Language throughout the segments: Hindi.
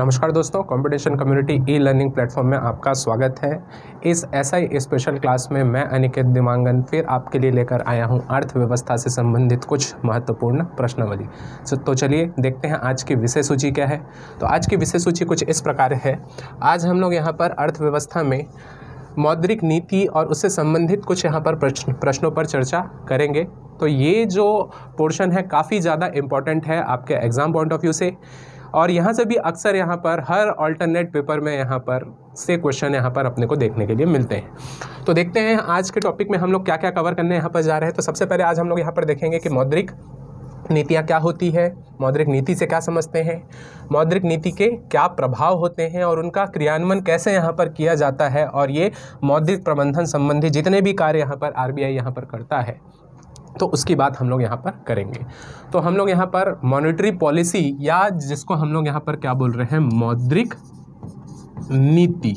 नमस्कार दोस्तों competition community e learning platform में आपका स्वागत है इस ऐसा ही स्पेशल क्लास में मैं अनिकेत दिमांगन फिर आपके लिए लेकर आया हूं अर्थव्यवस्था से संबंधित कुछ महत्वपूर्ण प्रश्नवली सो तो चलिए देखते हैं आज की विषय सूची क्या है तो आज की विषय सूची कुछ इस प्रकार है आज हम लोग यहाँ पर अर्थव्यवस्था में मौद्रिक नीति और उससे संबंधित कुछ यहाँ पर प्रश्न प्रश्नों पर चर्चा करेंगे तो ये जो पोर्शन है काफ़ी ज़्यादा इम्पॉर्टेंट है आपके एग्ज़ाम पॉइंट ऑफ व्यू से और यहाँ से भी अक्सर यहाँ पर हर ऑल्टरनेट पेपर में यहाँ पर से क्वेश्चन यहाँ पर अपने को देखने के लिए मिलते हैं तो देखते हैं आज के टॉपिक में हम लोग क्या क्या कवर करने यहाँ पर जा रहे हैं तो सबसे पहले आज हम लोग यहाँ पर देखेंगे कि मौद्रिक नीतियाँ क्या होती है मौद्रिक नीति से क्या समझते हैं मौद्रिक नीति के क्या प्रभाव होते हैं और उनका क्रियान्वयन कैसे यहाँ पर किया जाता है और ये मौद्रिक प्रबंधन संबंधी जितने भी कार्य यहाँ पर आर बी यहाँ पर करता है तो उसकी बात हम लोग यहाँ पर करेंगे तो हम लोग यहाँ पर मॉनेटरी पॉलिसी या जिसको हम लोग यहाँ पर क्या बोल रहे हैं मौद्रिक नीति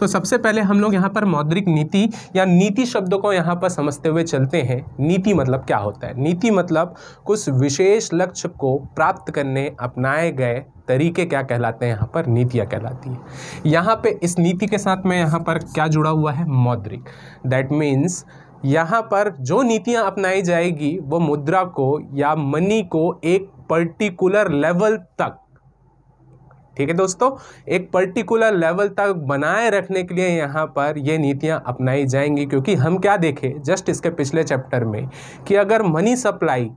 तो सबसे पहले हम लोग यहाँ पर मौद्रिक नीति या नीति शब्द को यहाँ पर समझते हुए चलते हैं नीति मतलब क्या होता है नीति मतलब कुछ विशेष लक्ष्य को प्राप्त करने अपनाए गए तरीके क्या कहलाते हैं यहाँ पर नीतियाँ कहलाती है यहाँ पे इस नीति के साथ में यहाँ पर क्या जुड़ा हुआ है मौद्रिक दैट मीन्स यहाँ पर जो नीतियाँ अपनाई जाएगी वो मुद्रा को या मनी को एक पर्टिकुलर लेवल तक ठीक है दोस्तों एक पर्टिकुलर लेवल तक बनाए रखने के लिए यहाँ पर ये नीतियाँ अपनाई जाएंगी क्योंकि हम क्या देखें जस्ट इसके पिछले चैप्टर में कि अगर मनी सप्लाई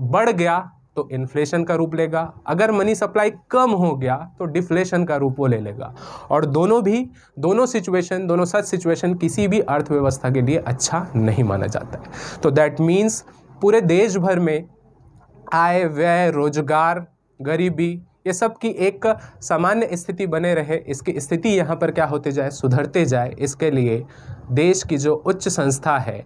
बढ़ गया तो इन्फ्लेशन का रूप लेगा अगर मनी सप्लाई कम हो गया तो डिफ्लेशन का रूप वो ले लेगा और दोनों भी दोनों सिचुएशन दोनों सच सिचुएशन किसी भी अर्थव्यवस्था के लिए अच्छा नहीं माना जाता है तो दैट मीन्स पूरे देश भर में आय व्यय रोजगार गरीबी ये सब की एक सामान्य स्थिति बने रहे इसकी स्थिति यहाँ पर क्या होते जाए सुधरते जाए इसके लिए देश की जो उच्च संस्था है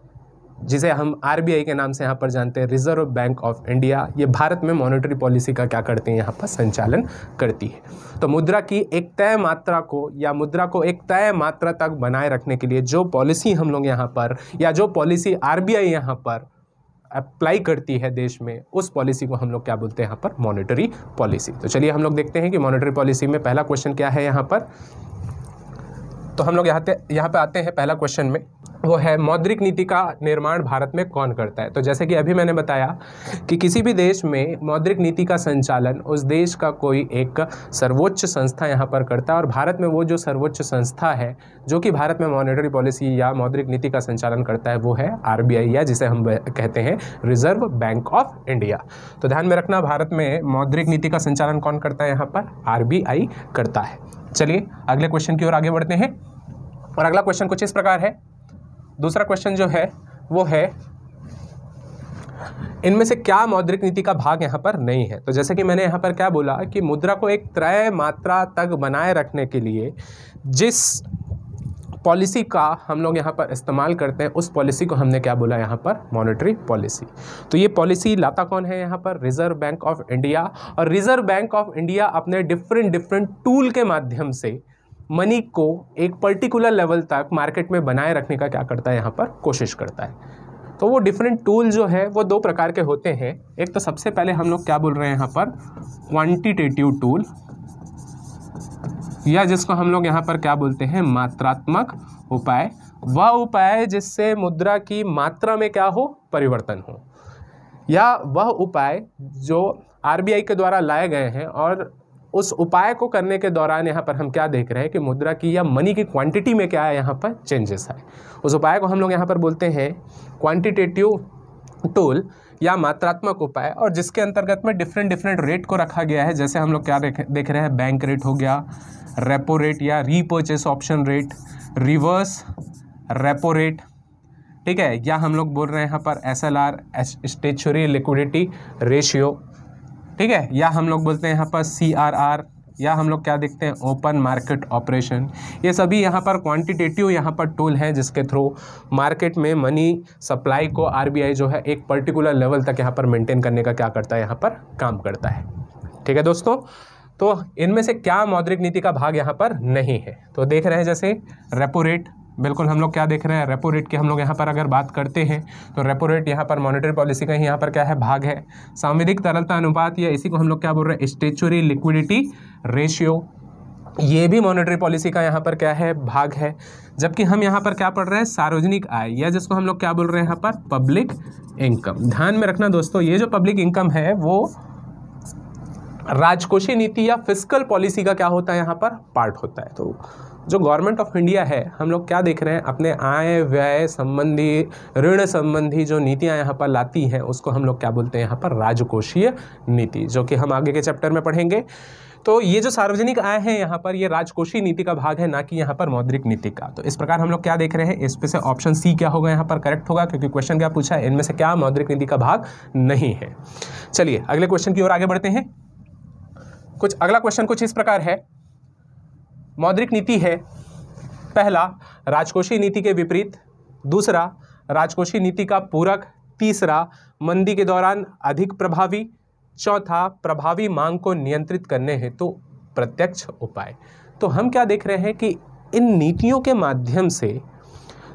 जिसे हम आर के नाम से यहाँ पर जानते हैं रिजर्व बैंक ऑफ इंडिया ये भारत में मॉनेटरी पॉलिसी का क्या करते हैं यहाँ पर संचालन करती है तो मुद्रा की एक तय मात्रा को या मुद्रा को एक तय मात्रा तक बनाए रखने के लिए जो पॉलिसी हम लोग यहाँ पर या जो पॉलिसी आर बी यहाँ पर अप्लाई करती है देश में उस पॉलिसी को हम लोग क्या बोलते हैं यहाँ पर मॉनेटरी पॉलिसी तो चलिए हम लोग देखते हैं कि मॉनेटरी पॉलिसी में पहला क्वेश्चन क्या है यहाँ पर तो हम लोग यहाँ पे यहाँ पे आते हैं पहला क्वेश्चन में वो है मौद्रिक नीति का निर्माण भारत में कौन करता है तो जैसे कि अभी मैंने बताया कि किसी भी देश में मौद्रिक नीति का संचालन उस देश का कोई एक सर्वोच्च संस्था यहाँ पर करता है और भारत में वो जो सर्वोच्च संस्था है जो कि भारत में मॉनेटरी पॉलिसी या मौद्रिक नीति का संचालन करता है वो है आर या जिसे हम कहते हैं रिजर्व बैंक ऑफ इंडिया तो ध्यान में रखना भारत में मौद्रिक नीति का संचालन कौन करता है यहाँ पर आर करता है चलिए अगले क्वेश्चन की ओर आगे बढ़ते हैं और अगला क्वेश्चन कुछ इस प्रकार है दूसरा क्वेश्चन जो है वो है इनमें से क्या मौद्रिक नीति का भाग यहाँ पर नहीं है तो जैसे कि मैंने यहाँ पर क्या बोला कि मुद्रा को एक त्रय मात्रा तक बनाए रखने के लिए जिस पॉलिसी का हम लोग यहाँ पर इस्तेमाल करते हैं उस पॉलिसी को हमने क्या बोला यहाँ पर मॉनेटरी पॉलिसी तो ये पॉलिसी लाता कौन है यहाँ पर रिजर्व बैंक ऑफ इंडिया और रिजर्व बैंक ऑफ इंडिया अपने डिफरेंट डिफरेंट टूल के माध्यम से मनी को एक पर्टिकुलर लेवल तक मार्केट में बनाए रखने का क्या करता है यहाँ पर कोशिश करता है तो वो डिफरेंट टूल जो है वो दो प्रकार के होते हैं एक तो सबसे पहले हम लोग क्या बोल रहे हैं यहाँ पर क्वांटिटेटिव टूल या जिसको हम लोग यहाँ पर क्या बोलते हैं मात्रात्मक उपाय वह उपाय जिससे मुद्रा की मात्रा में क्या हो परिवर्तन हो या वह उपाय जो आरबीआई के द्वारा लाए गए हैं और उस उपाय को करने के दौरान यहाँ पर हम क्या देख रहे हैं कि मुद्रा की या मनी की क्वांटिटी में क्या है यहाँ पर चेंजेस है उस उपाय को हम लोग यहाँ पर बोलते हैं क्वांटिटेटिव टूल या मात्रात्मक उपाय और जिसके अंतर्गत में डिफरेंट डिफरेंट रेट को रखा गया है जैसे हम लोग क्या देख देख रहे हैं बैंक रेट हो गया रेपो रेट या repurchase option rate reverse repo rate ठीक है या हम लोग बोल रहे हैं यहाँ पर S L R statutory liquidity ratio ठीक है या हम लोग बोलते हैं यहाँ पर सी आर आर या हम लोग क्या देखते हैं ओपन मार्केट ऑपरेशन ये सभी यहाँ पर क्वांटिटेटिव यहाँ पर टूल हैं जिसके थ्रू मार्केट में मनी सप्लाई को आरबीआई जो है एक पर्टिकुलर लेवल तक यहाँ पर मेंटेन करने का क्या करता है यहाँ पर काम करता है ठीक है दोस्तों तो इनमें से क्या मौद्रिक नीति का भाग यहाँ पर नहीं है तो देख रहे हैं जैसे रेपो रेट बिल्कुल हम लोग क्या देख रहे हैं रेपो रेट की हम लोग यहाँ पर अगर बात करते हैं तो रेपो रेट यहाँ पर मॉनेटरी पॉलिसी का ही यहाँ पर क्या है भाग है सांविधिक तरलता अनुपात या इसी को हम लोग क्या बोल रहे हैं स्टेचुरी लिक्विडिटी रेशियो ये भी मॉनेटरी पॉलिसी का यहाँ पर क्या है भाग है जबकि हम यहाँ पर क्या पढ़ रहे हैं सार्वजनिक आय या जिसको हम लोग क्या बोल रहे हैं यहाँ पर पब्लिक इनकम ध्यान में रखना दोस्तों ये जो पब्लिक इनकम है वो राजकोषीय नीति या फिजिकल पॉलिसी का क्या होता है यहाँ पर पार्ट होता है तो जो गवर्नमेंट ऑफ इंडिया है हम लोग क्या देख रहे हैं अपने आय व्यय संबंधी ऋण संबंधी जो नीतियाँ यहाँ पर लाती हैं उसको हम लोग क्या बोलते हैं यहाँ पर राजकोषीय नीति जो कि हम आगे के चैप्टर में पढ़ेंगे तो ये जो सार्वजनिक आय है यहाँ पर ये राजकोषीय नीति का भाग है ना कि यहाँ पर मौद्रिक नीति का तो इस प्रकार हम लोग क्या देख रहे हैं इस पे से ऑप्शन सी क्या होगा यहाँ पर करेक्ट होगा क्योंकि क्वेश्चन क्या पूछा है इनमें से क्या मौद्रिक नीति का भाग नहीं है चलिए अगले क्वेश्चन की ओर आगे बढ़ते हैं कुछ अगला क्वेश्चन कुछ इस प्रकार है मौद्रिक नीति है पहला राजकोषीय नीति के विपरीत दूसरा राजकोषीय नीति का पूरक तीसरा मंदी के दौरान अधिक प्रभावी चौथा प्रभावी मांग को नियंत्रित करने हेतु तो प्रत्यक्ष उपाय तो हम क्या देख रहे हैं कि इन नीतियों के माध्यम से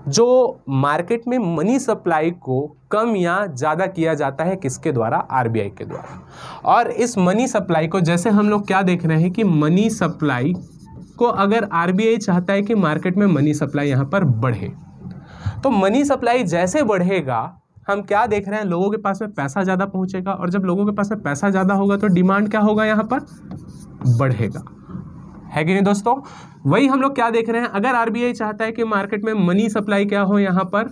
जो मार्केट में मनी सप्लाई को कम या ज़्यादा किया जाता है किसके द्वारा आरबीआई के द्वारा और इस मनी सप्लाई को जैसे हम लोग क्या देख रहे हैं कि मनी सप्लाई को अगर आरबीआई चाहता है कि मार्केट में मनी सप्लाई यहाँ पर बढ़े तो मनी सप्लाई जैसे बढ़ेगा हम क्या देख रहे हैं लोगों के पास में पैसा ज़्यादा पहुँचेगा और जब लोगों के पास में पैसा ज़्यादा होगा तो डिमांड क्या होगा यहाँ पर बढ़ेगा है कि नहीं दोस्तों वही हम लोग क्या देख रहे हैं अगर आरबीआई चाहता है कि मार्केट में मनी सप्लाई क्या हो यहाँ पर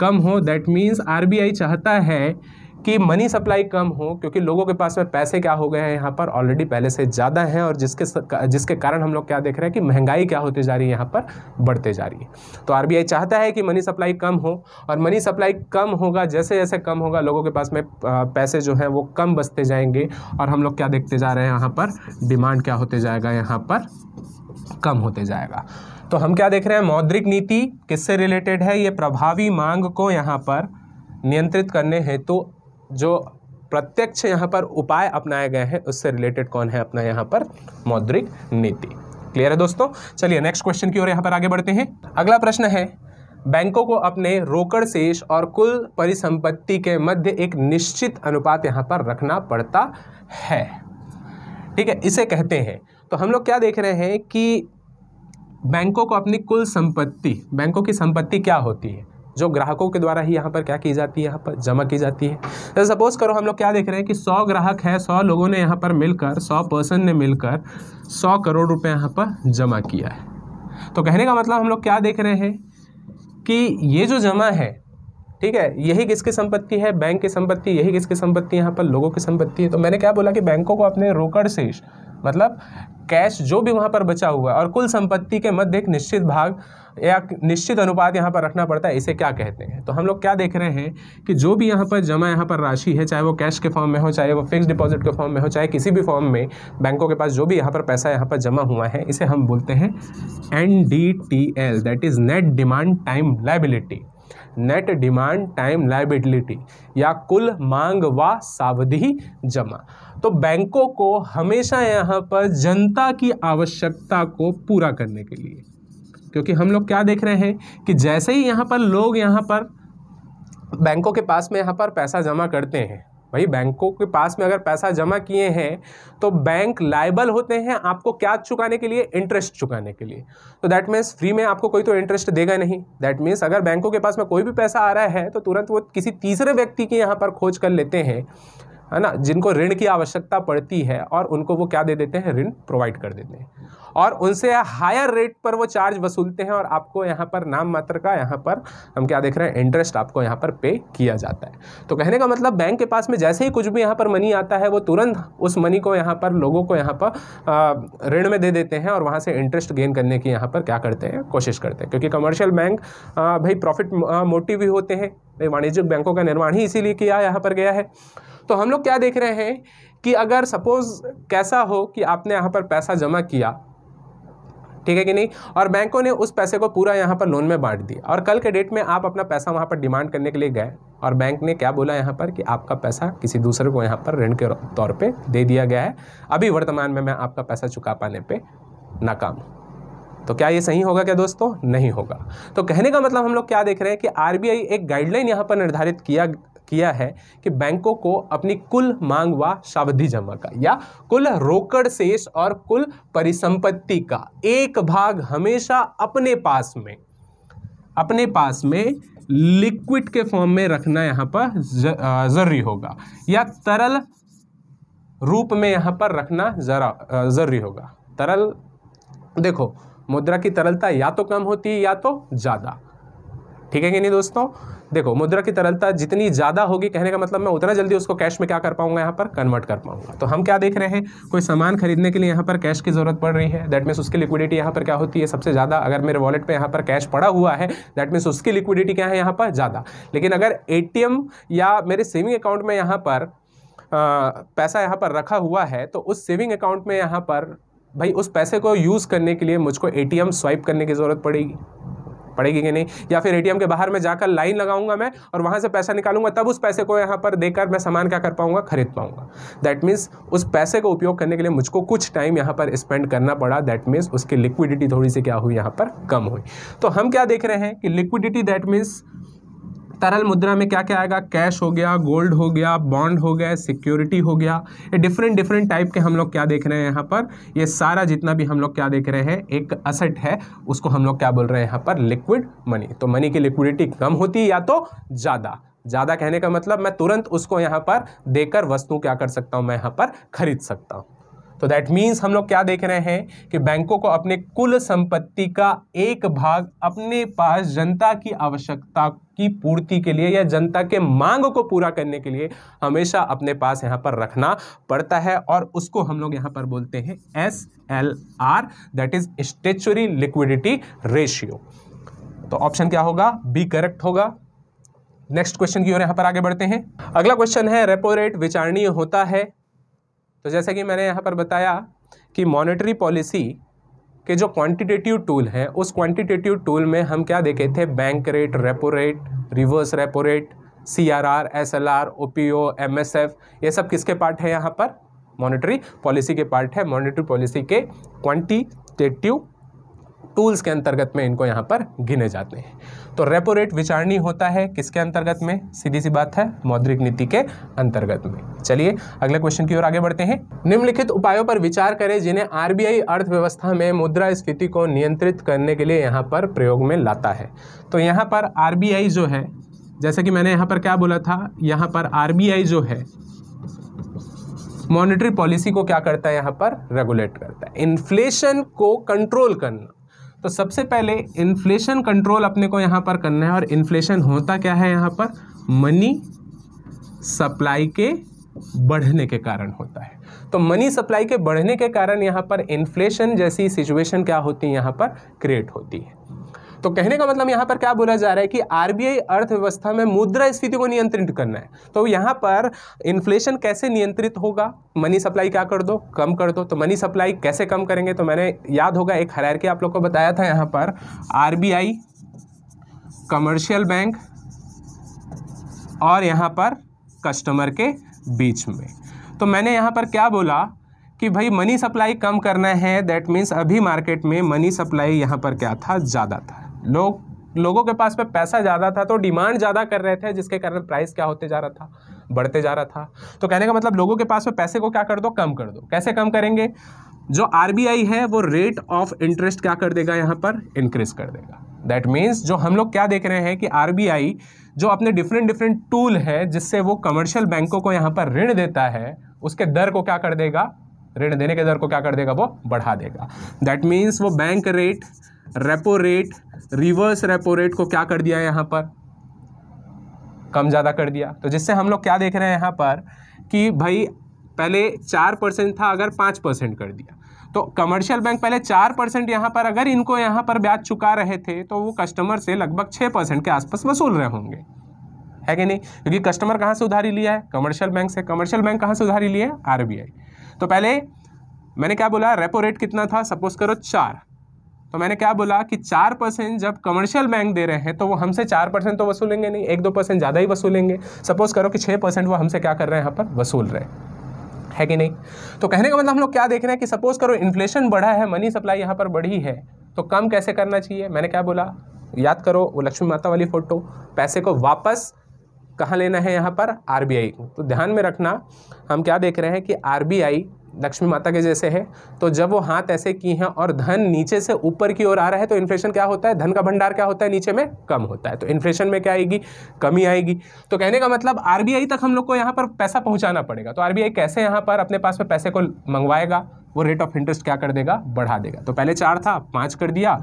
कम हो दैट मीन्स आरबीआई चाहता है कि मनी सप्लाई कम हो क्योंकि लोगों के पास में पैसे क्या हो गए हैं यहाँ पर ऑलरेडी पहले से ज़्यादा हैं और जिसके जिसके कारण हम लोग क्या देख रहे हैं कि महंगाई क्या होती जा रही है यहाँ पर बढ़ते जा रही है तो आर चाहता है कि मनी सप्लाई कम हो और मनी सप्लाई कम होगा जैसे जैसे कम होगा लोगों के पास में पैसे जो हैं वो कम बचते जाएंगे और हम लोग क्या देखते जा रहे हैं यहाँ पर डिमांड क्या होते जाएगा यहाँ पर कम होते जाएगा तो हम क्या देख रहे हैं मौद्रिक नीति किससे रिलेटेड है ये प्रभावी मांग को यहाँ पर नियंत्रित करने हेतु तो जो प्रत्यक्ष यहाँ पर उपाय अपनाए गए हैं उससे रिलेटेड कौन है अपना यहाँ पर मौद्रिक नीति क्लियर है दोस्तों चलिए नेक्स्ट क्वेश्चन की ओर यहाँ पर आगे बढ़ते हैं अगला प्रश्न है बैंकों को अपने रोकड़ शेष और कुल परिसंपत्ति के मध्य एक निश्चित अनुपात यहाँ पर रखना पड़ता है ठीक है इसे कहते हैं तो हम लोग क्या देख रहे हैं कि बैंकों को अपनी कुल संपत्ति बैंकों की संपत्ति क्या होती है जो ग्राहकों के द्वारा ही यहाँ पर क्या की जाती है यहाँ पर जमा की जाती है तो सपोज करो हम लोग क्या देख रहे हैं कि सौ ग्राहक है सौ लोगों ने यहाँ पर मिलकर सौ पर्सन ने मिलकर सौ करोड़ रुपये यहाँ पर जमा किया है तो कहने का मतलब हम लोग क्या देख रहे हैं कि ये जो जमा है ठीक है यही किसकी संपत्ति है बैंक की संपत्ति यही किसकी संपत्ति यहाँ पर लोगों की संपत्ति है तो मैंने क्या बोला कि बैंकों को अपने रोकड़ शेष मतलब कैश जो भी वहाँ पर बचा हुआ है और कुल संपत्ति के मध्य एक निश्चित भाग या निश्चित अनुपात यहाँ पर रखना पड़ता है इसे क्या कहते हैं तो हम लोग क्या देख रहे हैं कि जो भी यहाँ पर जमा यहाँ पर राशि है चाहे वो कैश के फॉर्म में हो चाहे वो फिक्स डिपॉजिट के फॉर्म में हो चाहे किसी भी फॉर्म में बैंकों के पास जो भी यहाँ पर पैसा यहाँ पर जमा हुआ है इसे हम बोलते हैं N D T L that is net demand time liability net demand time liability या कुल मांग व सावधि जमा तो बैंकों को हमेशा यहाँ पर जनता की आवश्यकता को पूरा करने के लिए क्योंकि हम लोग क्या देख रहे हैं कि जैसे ही यहाँ पर लोग यहाँ पर बैंकों के पास में यहाँ पर पैसा जमा करते हैं भाई बैंकों के पास में अगर पैसा जमा किए हैं तो बैंक लाइबल होते हैं आपको क्या चुकाने के लिए इंटरेस्ट चुकाने के लिए तो दैट मीन्स फ्री में आपको कोई तो इंटरेस्ट देगा नहीं दैट मीन्स अगर बैंकों के पास में कोई भी पैसा आ रहा है तो तुरंत वो किसी तीसरे व्यक्ति के यहाँ पर खोज कर लेते हैं है ना जिनको ऋण की आवश्यकता पड़ती है और उनको वो क्या दे देते हैं ऋण प्रोवाइड कर देते हैं और उनसे हायर रेट पर वो चार्ज वसूलते हैं और आपको यहाँ पर नाम मात्र का यहाँ पर हम क्या देख रहे हैं इंटरेस्ट आपको यहाँ पर पे किया जाता है तो कहने का मतलब बैंक के पास में जैसे ही कुछ भी यहाँ पर मनी आता है वो तुरंत उस मनी को यहाँ पर लोगों को यहाँ पर ऋण में दे देते हैं और वहाँ से इंटरेस्ट गेन करने की यहाँ पर क्या करते हैं कोशिश करते हैं क्योंकि कमर्शियल बैंक भाई प्रॉफिट मोटिव भी होते हैं वाणिज्यिक बैंकों का निर्माण ही इसीलिए किया यहाँ पर गया है तो हम लोग क्या देख रहे हैं कि अगर सपोज़ कैसा हो कि आपने यहाँ पर पैसा जमा किया ठीक है कि नहीं और बैंकों ने उस पैसे को पूरा यहाँ पर लोन में बांट दिया और कल के डेट में आप अपना पैसा वहाँ पर डिमांड करने के लिए गए और बैंक ने क्या बोला यहाँ पर कि आपका पैसा किसी दूसरे को यहाँ पर ऋण के तौर पर दे दिया गया है अभी वर्तमान में मैं आपका पैसा चुका पाने पर नाकाम तो क्या ये सही होगा क्या दोस्तों नहीं होगा तो कहने का मतलब हम लोग क्या देख रहे हैं कि आरबीआई एक गाइडलाइन यहाँ पर निर्धारित किया किया है कि बैंकों को अपनी कुल मांग व सावधि जमा का या कुल रोकड़ शेष और कुल परिसंपत्ति का एक भाग हमेशा अपने पास में अपने पास में लिक्विड के फॉर्म में रखना यहाँ पर जरूरी होगा या तरल रूप में यहाँ पर रखना जरा जरूरी होगा तरल देखो मुद्रा की तरलता या तो कम होती है या तो ज़्यादा ठीक है कि नहीं दोस्तों देखो मुद्रा की तरलता जितनी ज़्यादा होगी कहने का मतलब मैं उतना जल्दी उसको कैश में क्या कर पाऊंगा यहाँ पर कन्वर्ट कर पाऊंगा तो हम क्या देख रहे हैं कोई सामान खरीदने के लिए यहाँ पर कैश की ज़रूरत पड़ रही है दैट मीन्स उसकी लिक्विडिटी यहाँ पर क्या होती है सबसे ज़्यादा अगर मेरे वॉलेट पर यहाँ पर कैश पड़ा हुआ है दैट मीन्स उसकी लिक्विडिटी क्या है यहाँ पर ज़्यादा लेकिन अगर ए या मेरे सेविंग अकाउंट में यहाँ पर पैसा यहाँ पर रखा हुआ है तो उस सेविंग अकाउंट में यहाँ पर भाई उस पैसे को यूज़ करने के लिए मुझको एटीएम स्वाइप करने की ज़रूरत पड़ेगी पड़ेगी कि नहीं या फिर ए के बाहर में जाकर लाइन लगाऊंगा मैं और वहाँ से पैसा निकालूंगा तब उस पैसे को यहाँ पर देकर मैं सामान क्या कर पाऊंगा खरीद पाऊंगा दैट मीन्स उस पैसे का उपयोग करने के लिए मुझको कुछ टाइम यहाँ पर स्पेंड करना पड़ा दैट मीन्स उसकी लिक्विडिटी थोड़ी सी क्या हुई यहाँ पर कम हुई तो हम क्या देख रहे हैं कि लिक्विडिटी दैट मीन्स तरल मुद्रा में क्या क्या आएगा कैश हो गया गोल्ड हो गया बॉन्ड हो गया सिक्योरिटी हो गया ये डिफरेंट डिफरेंट टाइप के हम लोग क्या देख रहे हैं यहाँ पर ये सारा जितना भी हम लोग क्या देख रहे हैं एक असेट है उसको हम लोग क्या बोल रहे हैं यहाँ पर लिक्विड मनी तो मनी की लिक्विडिटी कम होती या तो ज़्यादा ज़्यादा कहने का मतलब मैं तुरंत उसको यहाँ पर देकर वस्तु क्या कर सकता हूँ मैं यहाँ पर खरीद सकता हूँ तो दैट मीन्स हम लोग क्या देख रहे हैं कि बैंकों को अपने कुल संपत्ति का एक भाग अपने पास जनता की आवश्यकता की पूर्ति के लिए या जनता के मांग को पूरा करने के लिए हमेशा अपने पास यहाँ पर रखना पड़ता है और उसको हम लोग यहाँ पर बोलते हैं S L R that is statutory liquidity ratio तो ऑप्शन क्या होगा बी करेक्ट होगा नेक्स्ट क्वेश्चन की ओर यहाँ पर आगे बढ़ते हैं अगला क्वेश्चन है रेपो रेट विचारणीय होता है तो जैसा कि मैंने यहाँ पर बताया कि मॉनेटरी पॉलिसी के जो क्वांटिटेटिव टूल है उस क्वांटिटेटिव टूल में हम क्या देखे थे bank rate repo rate reverse repo rate C R R S L R O P O M S F ये सब किसके पार्ट है यहाँ पर मॉनेटरी पॉलिसी के पार्ट है मॉनेटरी पॉलिसी के क्वांटिटेटिव टूल्स के अंतर्गत में इनको यहाँ पर गिने जाते हैं तो रेपो रेट विचारणी होता है किसके अंतर्गत में सीधी सी बात है मौद्रिक नीति के अंतर्गत में चलिए अगले क्वेश्चन की ओर आगे बढ़ते हैं निम्नलिखित उपायों पर विचार करें जिन्हें आरबीआई अर्थव्यवस्था में मुद्रा स्फीति को नियंत्रित करने के लिए यहाँ पर प्रयोग में लाता है तो यहाँ पर आर जो है जैसे कि मैंने यहाँ पर क्या बोला था यहाँ पर आर जो है मॉनेटरी पॉलिसी को क्या करता है यहाँ पर रेगुलेट करता है इन्फ्लेशन को कंट्रोल करना तो सबसे पहले इन्फ्लेशन कंट्रोल अपने को यहाँ पर करना है और इन्फ्लेशन होता क्या है यहाँ पर मनी सप्लाई के बढ़ने के कारण होता है तो मनी सप्लाई के बढ़ने के कारण यहाँ पर इन्फ्लेशन जैसी सिचुएशन क्या होती है यहाँ पर क्रिएट होती है तो कहने का मतलब यहां पर क्या बोला जा रहा है कि आरबीआई अर्थव्यवस्था में मुद्रा स्थिति को नियंत्रित करना है तो यहाँ पर इन्फ्लेशन कैसे नियंत्रित होगा मनी सप्लाई क्या कर दो कम कर दो तो मनी सप्लाई कैसे कम करेंगे तो मैंने याद होगा एक हरारकी आप लोग को बताया था यहाँ पर आरबीआई कमर्शियल बैंक और यहां पर कस्टमर के बीच में तो मैंने यहां पर क्या बोला कि भाई मनी सप्लाई कम करना है दैट मीन्स अभी मार्केट में मनी सप्लाई यहाँ पर क्या था ज़्यादा था लोग लोगों के पास में पैसा ज़्यादा था तो डिमांड ज़्यादा कर रहे थे जिसके कारण प्राइस क्या होते जा रहा था बढ़ते जा रहा था तो कहने का मतलब लोगों के पास में पैसे को क्या कर दो कम कर दो कैसे कम करेंगे जो आर है वो रेट ऑफ इंटरेस्ट क्या कर देगा यहाँ पर इंक्रीज कर देगा दैट मीन्स जो हम लोग क्या देख रहे हैं कि आर जो अपने डिफरेंट डिफरेंट टूल है जिससे वो कमर्शियल बैंकों को यहाँ पर ऋण देता है उसके दर को क्या कर देगा ऋण देने के दर को क्या कर देगा वो बढ़ा देगा दैट मीन्स वो bank rate repo rate reverse repo rate को क्या कर दिया यहाँ पर कम ज़्यादा कर दिया तो जिससे हम लोग क्या देख रहे हैं यहाँ पर कि भाई पहले चार परसेंट था अगर पाँच परसेंट कर दिया तो कमर्शियल बैंक पहले चार परसेंट यहाँ पर अगर इनको यहाँ पर ब्याज चुका रहे थे तो वो कस्टमर से लगभग छः परसेंट के आसपास वसूल रहे होंगे है कि नहीं क्योंकि कस्टमर कहाँ से उधारी लिया है कमर्शियल बैंक से कमर्शियल बैंक कहाँ से उधारी लिया है आरबीआई तो पहले मैंने क्या बोला रेपो रेट कितना था सपोज करो चार तो मैंने क्या बोला कि चार परसेंट जब कमर्शियल बैंक दे रहे हैं तो वो हमसे चार परसेंट तो वसूलेंगे नहीं एक दो परसेंट ज़्यादा ही वसूलेंगे सपोज करो कि छः परसेंट वो हमसे क्या कर रहे हैं यहाँ पर वसूल रहे हैं है कि नहीं तो कहने का मतलब हम लोग क्या देख रहे हैं कि सपोज करो इन्फ्लेशन बढ़ा है मनी सप्लाई यहाँ पर बढ़ी है तो कम कैसे करना चाहिए मैंने क्या बोला याद करो वो लक्ष्मी माता वाली फ़ोटो पैसे को वापस कहाँ लेना है यहाँ पर आर को तो ध्यान में रखना हम क्या देख रहे हैं कि आर लक्ष्मी माता के जैसे है तो जब वो हाथ ऐसे की हैं और धन नीचे से ऊपर की ओर आ रहा है तो इन्फ्लेशन क्या होता है धन का भंडार क्या होता है नीचे में कम होता है तो इन्फ्लेशन में क्या आएगी कमी आएगी तो कहने का मतलब आरबीआई तक हम लोग को यहाँ पर पैसा पहुँचाना पड़ेगा तो आरबीआई कैसे यहाँ पर अपने पास में पैसे को मंगवाएगा वो रेट ऑफ इंटरेस्ट क्या कर देगा बढ़ा देगा तो पहले चार था पाँच कर दिया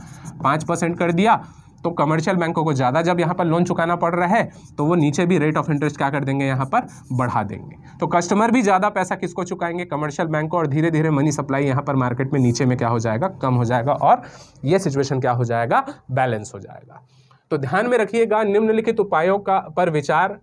पाँच परसेंट कर दिया तो कमर्शियल बैंकों को ज़्यादा जब यहाँ पर लोन चुकाना पड़ रहा है तो वो नीचे भी रेट ऑफ इंटरेस्ट क्या कर देंगे यहाँ पर बढ़ा देंगे तो कस्टमर भी ज़्यादा पैसा किसको चुकाएंगे कमर्शियल बैंक को और धीरे धीरे मनी सप्लाई यहाँ पर मार्केट में नीचे में क्या हो जाएगा कम हो जाएगा और ये सिचुएशन क्या हो जाएगा बैलेंस हो जाएगा तो ध्यान में रखिएगा निम्नलिखित उपायों का पर विचार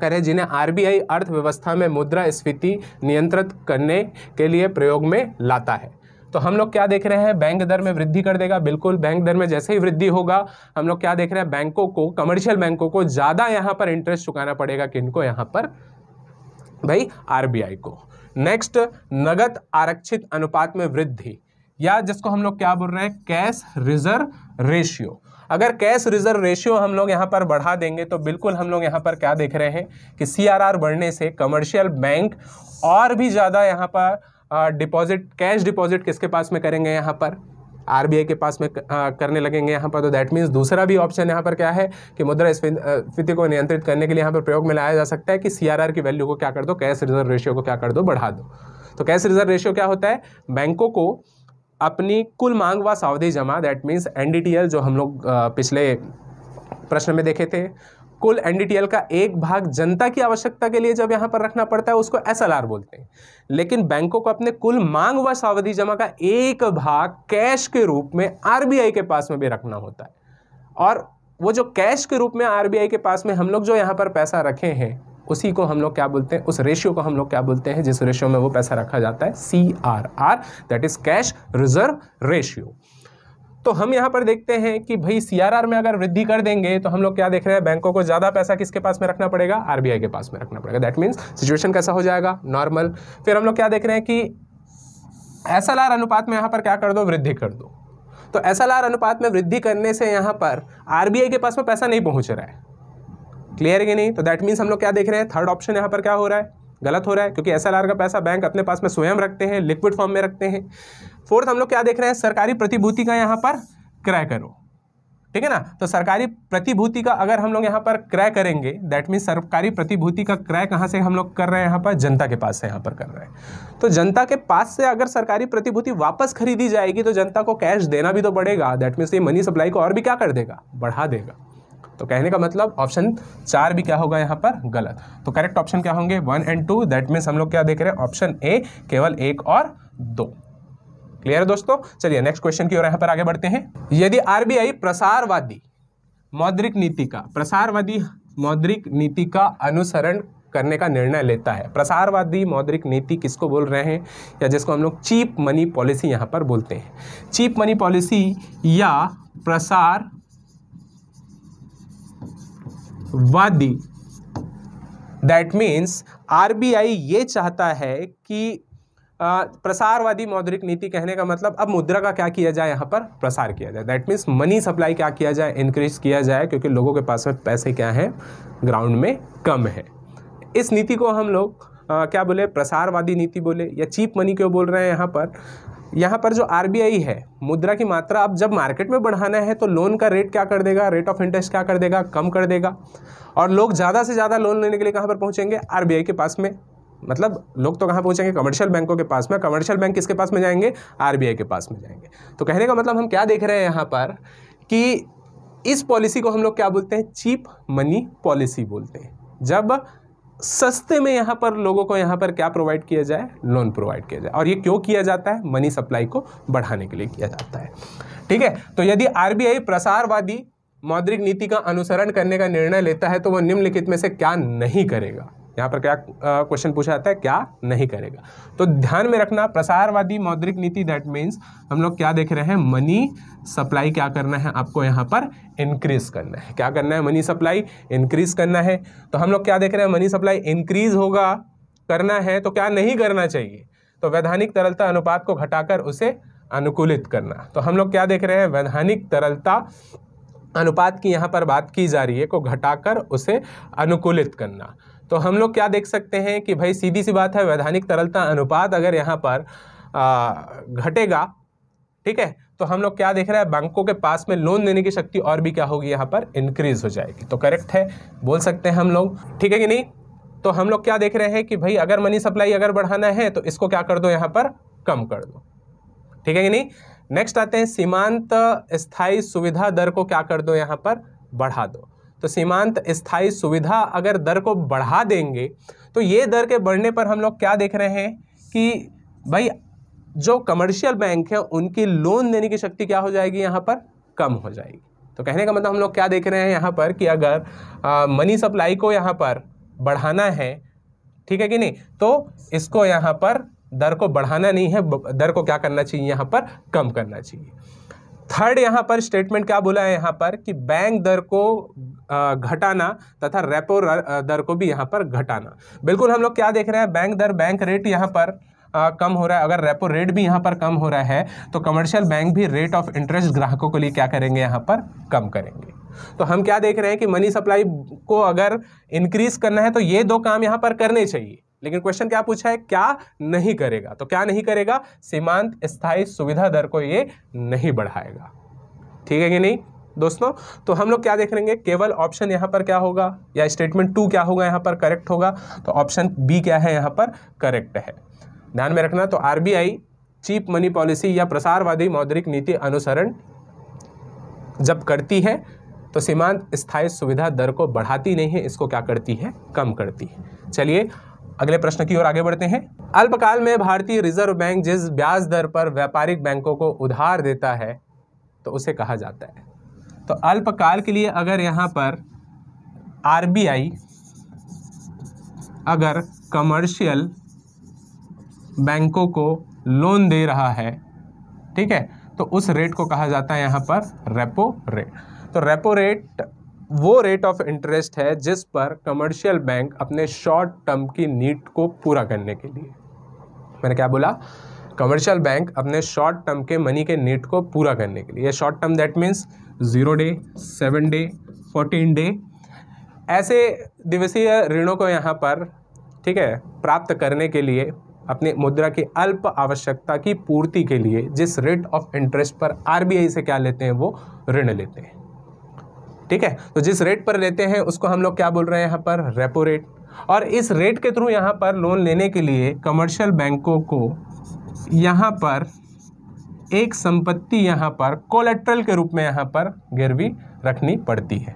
करें जिन्हें आरबीआई अर्थव्यवस्था में मुद्रा स्फीति नियंत्रित करने के लिए प्रयोग में लाता है तो हम लोग क्या देख रहे हैं बैंक दर में वृद्धि कर देगा बिल्कुल बैंक दर में जैसे ही वृद्धि होगा हम लोग क्या देख रहे हैं बैंकों को कमर्शियल बैंकों को ज़्यादा यहाँ पर इंटरेस्ट चुकाना पड़ेगा किनको यहाँ पर भाई आरबीआई को नेक्स्ट नगद आरक्षित अनुपात में वृद्धि या जिसको हम लोग क्या बोल रहे हैं कैश रिजर्व रेशियो अगर कैश रिजर्व रेशियो हम लोग यहाँ पर बढ़ा देंगे तो बिल्कुल हम लोग यहाँ पर क्या देख रहे हैं कि सीआरआर बढ़ने से कमर्शियल बैंक और भी ज़्यादा यहाँ पर डिपॉजिट कैश डिपॉजिट किसके पास में करेंगे यहाँ पर आर के पास में करने लगेंगे यहाँ पर तो दैट मीन्स दूसरा भी ऑप्शन यहाँ पर क्या है कि मुद्रा स्फीति को नियंत्रित करने के लिए यहाँ पर प्रयोग में लाया जा सकता है कि सीआरआर की वैल्यू को क्या कर दो कैश रिजर्व रेशियो को क्या कर दो बढ़ा दो तो कैश रिजर्व रेशियो क्या होता है बैंकों को अपनी कुल मांग व सावधि जमा दैट मीन्स एनडीटीएल जो हम लोग पिछले प्रश्न में देखे थे कुल एनडीटीएल का एक भाग जनता की आवश्यकता के लिए जब यहां पर रखना पड़ता है उसको एसएलआर बोलते हैं लेकिन बैंकों को अपने कुल मांग व सावधि जमा का एक भाग कैश के रूप में आरबीआई के पास में भी रखना होता है और वो जो कैश के रूप में आरबीआई के पास में हम लोग जो यहाँ पर पैसा रखे हैं उसी को हम लोग क्या बोलते हैं उस रेशियो को हम लोग क्या बोलते हैं जिस रेशियो में वो पैसा रखा जाता है C R R that is cash reserve ratio तो हम यहाँ पर देखते हैं कि भाई सी में अगर वृद्धि कर देंगे तो हम लोग क्या देख रहे हैं बैंकों को ज़्यादा पैसा किसके पास में रखना पड़ेगा आर के पास में रखना पड़ेगा दैट मीन्स सिचुएशन कैसा हो जाएगा नॉर्मल फिर हम लोग क्या देख रहे हैं कि एस अनुपात में यहाँ पर क्या कर दो वृद्धि कर दो तो एस अनुपात में वृद्धि करने से यहाँ पर आर के पास में पैसा नहीं पहुँच रहा है क्लियर है कि नहीं तो दैट मीन्स हम लोग क्या देख रहे हैं थर्ड ऑप्शन यहाँ पर क्या हो रहा है गलत हो रहा है क्योंकि एस का पैसा बैंक अपने पास में स्वयं रखते हैं लिक्विड फॉर्म में रखते हैं फोर्थ हम लोग क्या देख रहे हैं सरकारी प्रतिभूति का यहाँ पर क्रय करो ठीक है ना तो सरकारी प्रतिभूति का अगर हम लोग यहाँ पर क्रय करेंगे दैट मीन्स सरकारी प्रतिभूति का क्रय कहाँ से हम लोग कर रहे हैं यहाँ पर जनता के पास से यहाँ पर कर रहे हैं तो जनता के पास से अगर सरकारी प्रतिभूति वापस खरीदी जाएगी तो जनता को कैश देना भी तो बढ़ेगा दैट मीन्स ये मनी सप्लाई को और भी क्या कर देगा बढ़ा देगा तो कहने का मतलब ऑप्शन चार भी क्या होगा यहाँ पर गलत तो करेक्ट ऑप्शन क्या होंगे one and two that means हम लोग क्या देख रहे हैं ऑप्शन ए केवल एक और दो क्लियर है दोस्तों चलिए नेक्स्ट क्वेश्चन की ओर यहाँ पर आगे बढ़ते हैं यदि आरबीआई प्रसारवादी मौद्रिक नीति का प्रसारवादी मौद्रिक नीति का अनुसरण करने का निर्णय लेता है प्रसारवादी मौद्रिक नीति किसको बोल रहे हैं या जिसको हम लोग चीप मनी पॉलिसी यहाँ पर बोलते हैं चीप मनी पॉलिसी या प्रसार वादी दैट मीन्स आरबीआई ये चाहता है कि प्रसारवादी मौद्रिक नीति कहने का मतलब अब मुद्रा का क्या किया जाए यहाँ पर प्रसार किया जाए दैट मीन्स मनी सप्लाई क्या किया जाए इंक्रीज किया जाए क्योंकि लोगों के पास में पैसे क्या हैं ग्राउंड में कम है इस नीति को हम लोग आ, क्या बोले प्रसारवादी नीति बोले या चीप मनी क्यों बोल रहे हैं यहाँ पर यहाँ पर जो आर है मुद्रा की मात्रा अब जब मार्केट में बढ़ाना है तो लोन का रेट क्या कर देगा रेट ऑफ इंटरेस्ट क्या कर देगा कम कर देगा और लोग ज़्यादा से ज़्यादा लोन लेने के लिए कहाँ पर पहुँचेंगे आर के पास में मतलब लोग तो कहाँ पहुँचेंगे कमर्शियल बैंकों के पास में कमर्शियल बैंक किसके पास में जाएंगे आर के पास में जाएंगे तो कहने का मतलब हम क्या देख रहे हैं यहाँ पर कि इस पॉलिसी को हम लोग क्या बोलते हैं चीप मनी पॉलिसी बोलते हैं जब सस्ते में यहाँ पर लोगों को यहाँ पर क्या प्रोवाइड किया जाए लोन प्रोवाइड किया जाए और ये क्यों किया जाता है मनी सप्लाई को बढ़ाने के लिए किया जाता है ठीक है तो यदि आरबीआई प्रसारवादी मौद्रिक नीति का अनुसरण करने का निर्णय लेता है तो वह निम्नलिखित में से क्या नहीं करेगा यहाँ पर क्या क्वेश्चन पूछा जाता है क्या नहीं करेगा तो ध्यान में रखना प्रसारवादी मौद्रिक नीति दैट मीन्स हम लोग क्या देख रहे हैं मनी सप्लाई क्या करना है आपको यहाँ पर इंक्रीज करना है क्या करना है मनी सप्लाई इंक्रीज करना है तो हम लोग क्या देख रहे हैं मनी सप्लाई इंक्रीज होगा करना है तो क्या नहीं करना चाहिए तो वैधानिक तरलता अनुपात को घटाकर उसे अनुकूलित करना तो हम लोग क्या देख रहे हैं वैधानिक तरलता अनुपात की यहाँ पर बात की जा रही है को घटाकर उसे अनुकूलित करना तो हम लोग क्या देख सकते हैं कि भाई सीधी सी बात है वैधानिक तरलता अनुपात अगर यहाँ पर घटेगा ठीक है तो हम लोग क्या देख रहे हैं बैंकों के पास में लोन देने की शक्ति और भी क्या होगी यहाँ पर इंक्रीज हो जाएगी तो करेक्ट है बोल सकते हैं हम लोग ठीक है कि नहीं तो हम लोग क्या देख रहे हैं कि भाई अगर मनी सप्लाई अगर बढ़ाना है तो इसको क्या कर दो यहाँ पर कम कर दो ठीक है कि नहीं नेक्स्ट आते हैं सीमांत स्थायी सुविधा दर को क्या कर दो यहाँ पर बढ़ा दो तो सीमांत स्थायी सुविधा अगर दर को बढ़ा देंगे तो ये दर के बढ़ने पर हम लोग क्या देख रहे हैं कि भाई जो कमर्शियल बैंक है उनकी लोन देने की शक्ति क्या हो जाएगी यहाँ पर कम हो जाएगी तो कहने का मतलब हम लोग क्या देख रहे हैं यहाँ पर कि अगर मनी सप्लाई को यहाँ पर बढ़ाना है ठीक है कि नहीं तो इसको यहाँ पर दर को बढ़ाना नहीं है दर को क्या करना चाहिए यहाँ पर कम करना चाहिए थर्ड यहाँ पर स्टेटमेंट क्या बोला है यहाँ पर कि बैंक दर को घटाना तथा रेपो दर को भी यहाँ पर घटाना बिल्कुल हम लोग क्या देख रहे हैं बैंक दर बैंक रेट यहाँ पर आ, कम हो रहा है अगर रेपो रेट भी यहाँ पर कम हो रहा है तो कमर्शियल बैंक भी रेट ऑफ इंटरेस्ट ग्राहकों के लिए क्या करेंगे यहाँ पर कम करेंगे तो हम क्या देख रहे हैं कि मनी सप्लाई को अगर इंक्रीज करना है तो ये दो काम यहाँ पर करने चाहिए लेकिन क्वेश्चन क्या पूछा है क्या नहीं करेगा तो क्या नहीं करेगा सीमांत स्थायी सुविधा दर को ये नहीं बढ़ाएगा ठीक है कि नहीं दोस्तों तो हम लोग क्या देख लेंगे केवल ऑप्शन यहां पर क्या होगा या स्टेटमेंट टू क्या होगा यहां पर करेक्ट होगा तो ऑप्शन बी क्या है यहां पर करेक्ट है ध्यान में रखना तो आरबीआई चीप मनी पॉलिसी या प्रसारवादी मौद्रिक नीति अनुसरण जब करती है तो सीमांत स्थायी सुविधा दर को बढ़ाती नहीं है इसको क्या करती है कम करती है चलिए अगले प्रश्न की ओर आगे बढ़ते हैं अल्पकाल में भारतीय रिजर्व बैंक जिस ब्याज दर पर व्यापारिक बैंकों को उधार देता है तो उसे कहा जाता है तो अल्पकाल के लिए अगर यहाँ पर आर अगर कमर्शियल बैंकों को लोन दे रहा है ठीक है तो उस रेट को कहा जाता है यहाँ पर रेपो रेट तो रेपो रेट वो रेट ऑफ इंटरेस्ट है जिस पर कमर्शियल बैंक अपने शॉर्ट टर्म की नीड को पूरा करने के लिए मैंने क्या बोला कमर्शियल बैंक अपने शॉर्ट टर्म के मनी के नीड को पूरा करने के लिए short term that means zero day seven day fourteen day ऐसे दिवसीय ऋणों को यहाँ पर ठीक है प्राप्त करने के लिए अपने मुद्रा की अल्प आवश्यकता की पूर्ति के लिए जिस रेट ऑफ इंटरेस्ट पर आरबीआई से क्या लेते हैं वो ऋण लेते हैं ठीक है तो जिस रेट पर लेते हैं उसको हम लोग क्या बोल रहे हैं यहाँ पर रेपो रेट और इस रेट के थ्रू यहाँ पर लोन लेने के लिए कमर्शियल बैंकों को यहाँ पर एक संपत्ति यहाँ पर कोलेट्रल के रूप में यहाँ पर गिरवी रखनी पड़ती है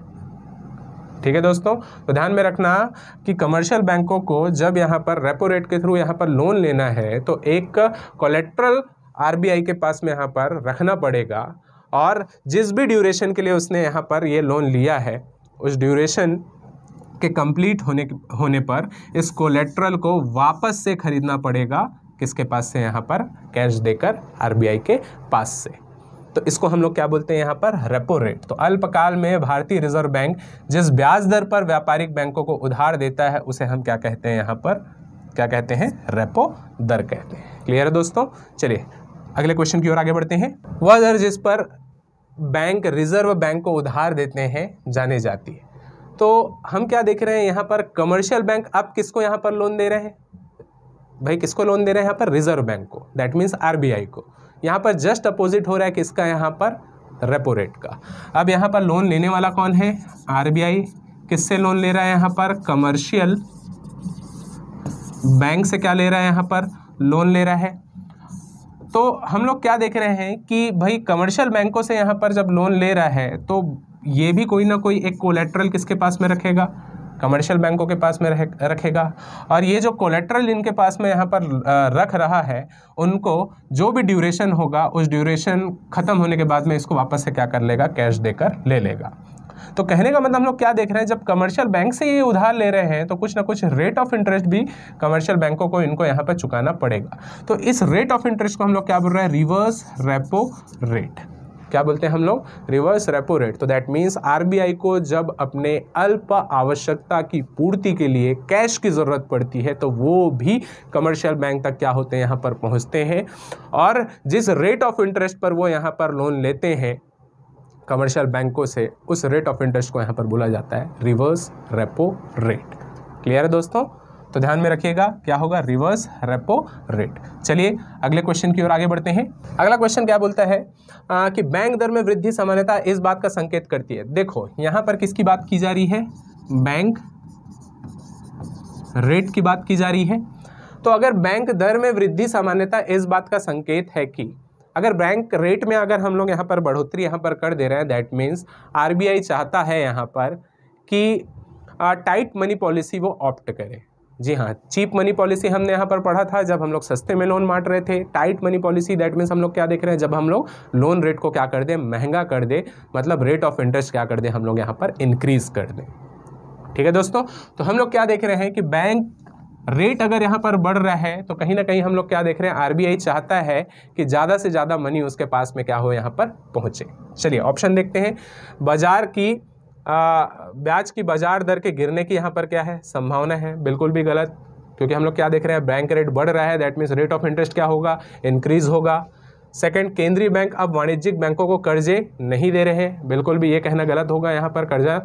ठीक है दोस्तों तो ध्यान में रखना कि कमर्शियल बैंकों को जब यहाँ पर रेपो रेट के थ्रू यहाँ पर लोन लेना है तो एक कोलेट्रल आरबीआई के पास में यहाँ पर रखना पड़ेगा और जिस भी ड्यूरेशन के लिए उसने यहाँ पर ये लोन लिया है उस ड्यूरेशन के कंप्लीट होने होने पर इस कोलेट्रल को वापस से ख़रीदना पड़ेगा किसके पास से यहाँ पर कैश देकर आरबीआई के पास से तो इसको हम लोग क्या बोलते हैं यहाँ पर रेपो रेट तो अल्पकाल में भारतीय रिजर्व बैंक जिस ब्याज दर पर व्यापारिक बैंकों को उधार देता है उसे हम क्या कहते हैं यहाँ पर क्या कहते हैं रेपो दर कहते हैं क्लियर है दोस्तों चलिए अगले क्वेश्चन की ओर आगे बढ़ते हैं वह दर जिस पर बैंक रिजर्व बैंक को उधार देते हैं जाने जाती है तो हम क्या देख रहे हैं यहाँ पर कमर्शियल बैंक आप किसको यहाँ पर लोन दे रहे हैं भाई किसको लोन दे रहे हैं यहाँ पर रिजर्व बैंक को दैट मीन्स आरबीआई को यहाँ पर जस्ट अपोजिट हो रहा है किसका यहाँ पर रेपो रेट का अब यहाँ पर लोन लेने वाला कौन है आरबीआई किससे लोन ले रहा है यहाँ पर कमर्शियल बैंक से क्या ले रहा है यहाँ पर लोन ले रहा है तो हम लोग क्या देख रहे हैं कि भाई कमर्शियल बैंकों से यहाँ पर जब लोन ले रहा है तो ये भी कोई ना कोई एक कोलेट्रल किसके पास में रखेगा कमर्शियल बैंकों के पास में रह, रखेगा और ये जो कोलेट्रल इनके पास में यहाँ पर रख रहा है उनको जो भी ड्यूरेशन होगा उस ड्यूरेशन ख़त्म होने के बाद में इसको वापस से क्या कर लेगा कैश देकर ले लेगा तो कहने का मतलब हम लोग क्या देख रहे हैं जब कमर्शियल बैंक से ये उधार ले रहे हैं तो कुछ ना कुछ रेट ऑफ इंटरेस्ट भी कमर्शियल बैंकों को इनको यहाँ पर चुकाना पड़ेगा तो इस रेट ऑफ इंटरेस्ट को हम लोग क्या बोल रहे हैं रिवर्स रेपो रेट क्या बोलते हैं हम लोग रिवर्स रेपो रेट तो दैट मीन्स आरबीआई को जब अपने अल्प आवश्यकता की पूर्ति के लिए कैश की ज़रूरत पड़ती है तो वो भी कमर्शियल बैंक तक क्या होते हैं यहाँ पर पहुँचते हैं और जिस रेट ऑफ इंटरेस्ट पर वो यहाँ पर लोन लेते हैं कमर्शियल बैंकों से उस रेट ऑफ इंटरेस्ट को यहाँ पर बोला जाता है रिवर्स रेपो रेट क्लियर है दोस्तों तो ध्यान में रखिएगा क्या होगा रिवर्स रेपो रेट चलिए अगले क्वेश्चन की ओर आगे बढ़ते हैं अगला क्वेश्चन क्या बोलता है आ, कि बैंक दर में वृद्धि सामान्यता इस बात का संकेत करती है देखो यहाँ पर किसकी बात की जा रही है बैंक रेट की बात की जा रही है तो अगर बैंक दर में वृद्धि सामान्यता इस बात का संकेत है कि अगर बैंक रेट में अगर हम लोग यहाँ पर बढ़ोतरी यहाँ पर कर दे रहे हैं दैट मीन्स आर चाहता है यहाँ पर कि टाइट मनी पॉलिसी वो ऑप्ट करे जी हाँ चीप मनी पॉलिसी हमने यहाँ पर पढ़ा था जब हम लोग सस्ते में लोन मार रहे थे tight money policy that means हम लोग क्या देख रहे हैं जब हम लोग लोन रेट को क्या कर दें महंगा कर दें मतलब रेट ऑफ इंटरेस्ट क्या कर दें हम लोग यहाँ पर इंक्रीज कर दें ठीक है दोस्तों तो हम लोग क्या देख रहे हैं कि बैंक रेट अगर यहाँ पर बढ़ रहा है तो कहीं ना कहीं हम लोग क्या देख रहे हैं आरबीआई चाहता है कि ज़्यादा से ज़्यादा मनी उसके पास में क्या हो यहाँ पर पहुँचे चलिए ऑप्शन देखते हैं बाजार की आ, ब्याज की बाजार दर के गिरने की यहाँ पर क्या है संभावना है बिल्कुल भी गलत क्योंकि हम लोग क्या देख रहे हैं बैंक रेट बढ़ रहा है that means rate of interest क्या होगा इंक्रीज होगा सेकेंड केंद्रीय बैंक अब वाणिज्यिक बैंकों को कर्जे नहीं दे रहे हैं बिल्कुल भी ये कहना गलत होगा यहाँ पर कर्जा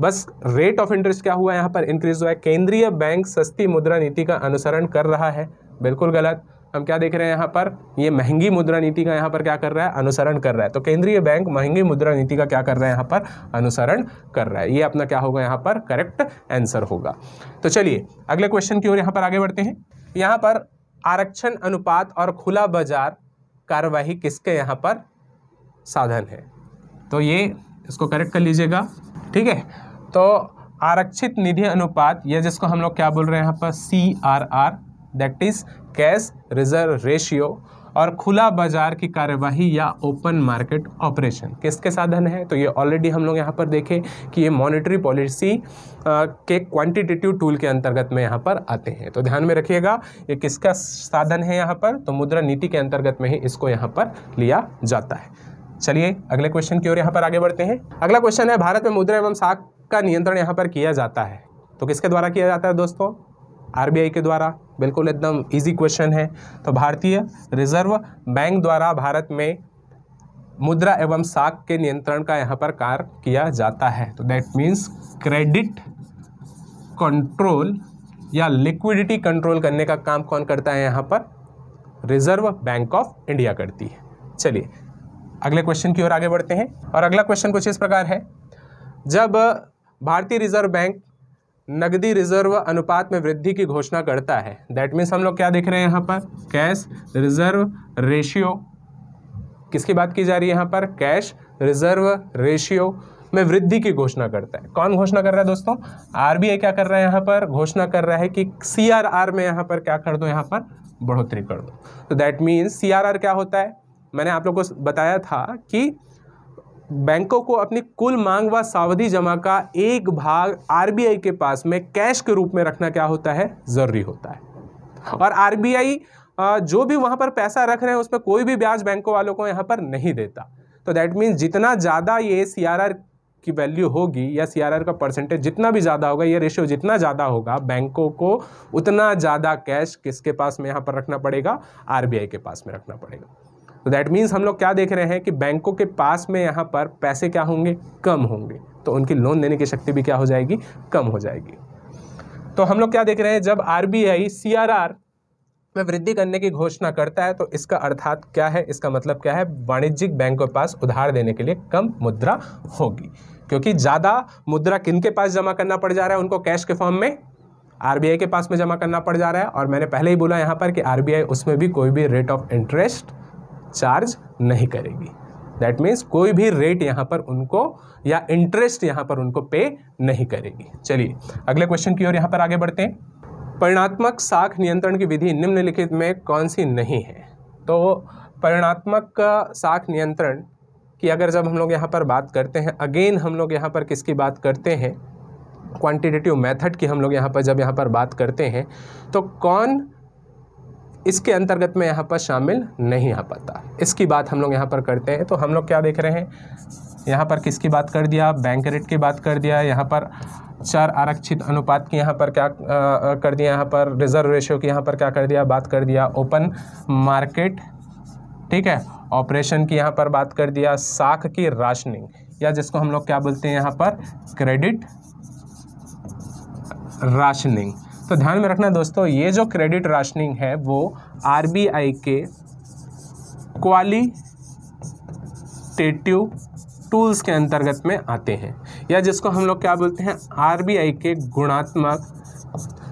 बस रेट ऑफ इंटरेस्ट क्या हुआ यहाँ पर इंक्रीज हुआ है केंद्रीय बैंक सस्ती मुद्रा नीति का अनुसरण कर रहा है बिल्कुल गलत हम क्या देख रहे हैं यहाँ पर ये महंगी मुद्रा नीति का यहाँ पर क्या कर रहा है अनुसरण कर रहा है तो केंद्रीय बैंक महंगी मुद्रा नीति का क्या कर रहा है यहाँ पर अनुसरण कर रहा है ये अपना क्या होगा यहाँ पर करेक्ट आंसर होगा तो चलिए अगले क्वेश्चन की ओर यहाँ पर आगे बढ़ते हैं यहाँ पर आरक्षण अनुपात और खुला बाजार कार्यवाही किसके यहाँ पर साधन है तो ये इसको करेक्ट कर लीजिएगा ठीक है तो आरक्षित निधि अनुपात या जिसको हम लोग क्या बोल रहे हैं यहाँ पर C R R that is cash reserve ratio और खुला बाजार की कार्यवाही या ओपन मार्केट ऑपरेशन किसके साधन है तो ये ऑलरेडी हम लोग यहाँ पर देखें कि ये मॉनेटरी पॉलिसी के क्वांटिटेटिव टूल के अंतर्गत में यहाँ पर आते हैं तो ध्यान में रखिएगा ये किसका साधन है यहाँ पर तो मुद्रा नीति के अंतर्गत में ही इसको यहाँ पर लिया जाता है चलिए अगले क्वेश्चन की ओर यहाँ पर आगे बढ़ते हैं अगला क्वेश्चन है भारत में मुद्रा एवं साख का नियंत्रण यहाँ पर किया जाता है तो किसके द्वारा किया जाता है दोस्तों आरबीआई के द्वारा बिल्कुल एकदम इजी क्वेश्चन है तो भारतीय रिजर्व बैंक द्वारा भारत में मुद्रा एवं साख के नियंत्रण का यहाँ पर कार्य किया जाता है तो दैट मीन्स क्रेडिट कंट्रोल या लिक्विडिटी कंट्रोल करने का काम कौन करता है यहाँ पर रिजर्व बैंक ऑफ इंडिया करती है चलिए अगले क्वेश्चन की ओर आगे बढ़ते हैं और अगला क्वेश्चन कुछ इस प्रकार है जब भारतीय रिजर्व बैंक नगदी रिजर्व अनुपात में वृद्धि की घोषणा करता है दैट मीन्स हम लोग क्या देख रहे हैं यहाँ पर कैश रिजर्व रेशियो किसकी बात की जा रही है यहाँ पर कैश रिजर्व रेशियो में वृद्धि की घोषणा करता है कौन घोषणा कर रहा है दोस्तों आरबीआई क्या कर रहा है यहाँ पर घोषणा कर रहा है कि सीआरआर में यहाँ पर क्या कर दो यहाँ पर बढ़ोतरी कर दो तो दैट मीन्स सी क्या होता है मैंने आप लोग को बताया था कि बैंकों को अपनी कुल मांग व सावधि जमा का एक भाग आरबीआई के पास में कैश के रूप में रखना क्या होता है ज़रूरी होता है और आरबीआई जो भी वहां पर पैसा रख रहे हैं उसमें कोई भी ब्याज बैंकों वालों को यहां पर नहीं देता तो दैट मीन्स जितना ज़्यादा ये सी की वैल्यू होगी या सी का परसेंटेज जितना भी ज़्यादा होगा या रेशियो जितना ज़्यादा होगा बैंकों को उतना ज़्यादा कैश किसके पास में यहां पर रखना पड़ेगा आर के पास में रखना पड़ेगा तो दैट मीन्स हम लोग क्या देख रहे हैं कि बैंकों के पास में यहाँ पर पैसे क्या होंगे कम होंगे तो उनकी लोन देने की शक्ति भी क्या हो जाएगी कम हो जाएगी तो हम लोग क्या देख रहे हैं जब R B I C R R में वृद्धि करने की घोषणा करता है तो इसका अर्थात क्या है इसका मतलब क्या है वाणिज्यिक बैंकों के पास उधार देने के लिए कम मुद्रा होगी क्योंकि ज़्यादा मुद्रा किन के पास जमा करना पड़ जा रहा है उनको कैश के फॉर्म में आरबीआई के पास में जमा करना पड़ जा रहा है और मैंने पहले ही बोला यहाँ पर कि आरबीआई उसमें भी कोई भी रेट ऑफ इंटरेस्ट चार्ज नहीं करेगी दैट मीन्स कोई भी रेट यहाँ पर उनको या इंटरेस्ट यहाँ पर उनको पे नहीं करेगी चलिए अगले क्वेश्चन की ओर यहाँ पर आगे बढ़ते हैं परिणात्मक साख नियंत्रण की विधि निम्नलिखित में कौन सी नहीं है तो परिणात्मक साख नियंत्रण की अगर जब हम लोग यहाँ पर बात करते हैं अगेन हम लोग यहाँ पर किसकी बात करते हैं क्वान्टिटेटिव मैथड की हम लोग यहाँ पर जब यहाँ पर बात करते हैं तो कौन इसके अंतर्गत में यहाँ पर शामिल नहीं आ पाता इसकी बात हम लोग यहाँ पर करते हैं तो हम लोग क्या देख रहे हैं यहाँ पर किसकी बात कर दिया बैंक रेट की बात कर दिया यहाँ पर चार आरक्षित अनुपात की यहाँ पर क्या आ, कर दिया यहाँ पर रिजर्व रेशियो की यहाँ पर क्या कर दिया बात कर दिया ओपन मार्केट ठीक है ऑपरेशन की यहाँ पर बात कर दिया साख की राशनिंग या जिसको हम लोग क्या बोलते हैं यहाँ पर क्रेडिट राशनिंग तो ध्यान में रखना दोस्तों ये जो क्रेडिट राशनिंग है वो आर के क्वालिटेटिव टूल्स के अंतर्गत में आते हैं या जिसको हम लोग क्या बोलते हैं आर के गुणात्मक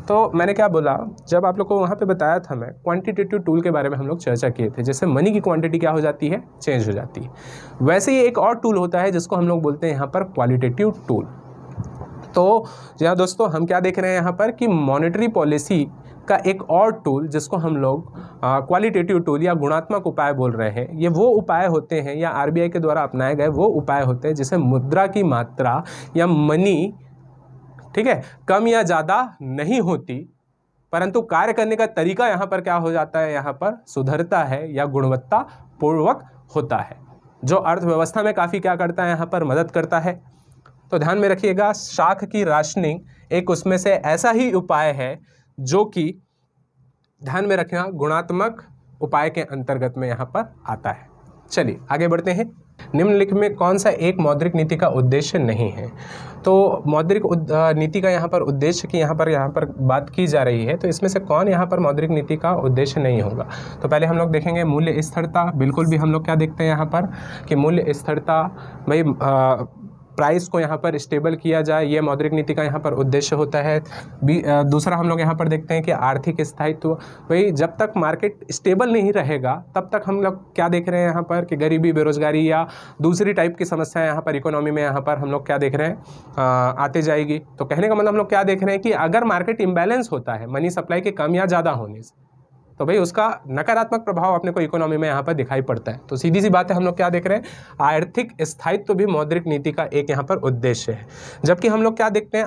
तो मैंने क्या बोला जब आप लोग को वहाँ पे बताया था मैं क्वांटिटेटिव टूल के बारे में हम लोग चर्चा किए थे जैसे मनी की क्वांटिटी क्या हो जाती है चेंज हो जाती है वैसे ही एक और टूल होता है जिसको हम लोग बोलते हैं यहाँ पर क्वालिटेटिव टूल तो यहाँ दोस्तों हम क्या देख रहे हैं यहाँ पर कि मॉनेटरी पॉलिसी का एक और टूल जिसको हम लोग क्वालिटेटिव टूल या गुणात्मक उपाय बोल रहे हैं ये वो उपाय होते हैं या आरबीआई के द्वारा अपनाए गए वो उपाय होते हैं जिसे मुद्रा की मात्रा या मनी ठीक है कम या ज़्यादा नहीं होती परंतु कार्य करने का तरीका यहाँ पर क्या हो जाता है यहाँ पर सुधरता है या गुणवत्ता पूर्वक होता है जो अर्थव्यवस्था में काफ़ी क्या करता है यहाँ पर मदद करता है तो ध्यान में रखिएगा शाख की राशनिंग एक उसमें से ऐसा ही उपाय है जो कि ध्यान में रखना गुणात्मक उपाय के अंतर्गत में यहाँ पर आता है चलिए आगे बढ़ते हैं निम्नलिखित में कौन सा एक मौद्रिक नीति का उद्देश्य नहीं है तो मौद्रिक नीति का यहाँ पर उद्देश्य की यहाँ पर यहाँ पर बात की जा रही है तो इसमें से कौन यहाँ पर मौद्रिक नीति का उद्देश्य नहीं होगा तो पहले हम लोग देखेंगे मूल्य स्थिरता बिल्कुल भी हम लोग क्या देखते हैं यहाँ पर कि मूल्य स्थिरता भाई प्राइस को यहाँ पर स्टेबल किया जाए ये मौद्रिक नीति का यहाँ पर उद्देश्य होता है दूसरा हम लोग यहाँ पर देखते हैं कि आर्थिक स्थायित्व वही जब तक मार्केट स्टेबल नहीं रहेगा तब तक हम लोग क्या देख रहे हैं यहाँ पर कि गरीबी बेरोजगारी या दूसरी टाइप की समस्याएं यहाँ पर इकोनॉमी में यहाँ पर हम लोग क्या देख रहे हैं आते जाएगी तो कहने का मतलब हम लोग क्या देख रहे हैं कि अगर मार्केट इम्बैलेंस होता है मनी सप्लाई के कम या ज़्यादा होने से तो भाई उसका नकारात्मक प्रभाव अपने को इकोनॉमी में यहाँ पर दिखाई पड़ता है तो सीधी सी बात है हम लोग क्या देख रहे हैं आर्थिक स्थायित्व भी मौद्रिक नीति का एक यहाँ पर उद्देश्य है जबकि हम लोग क्या देखते हैं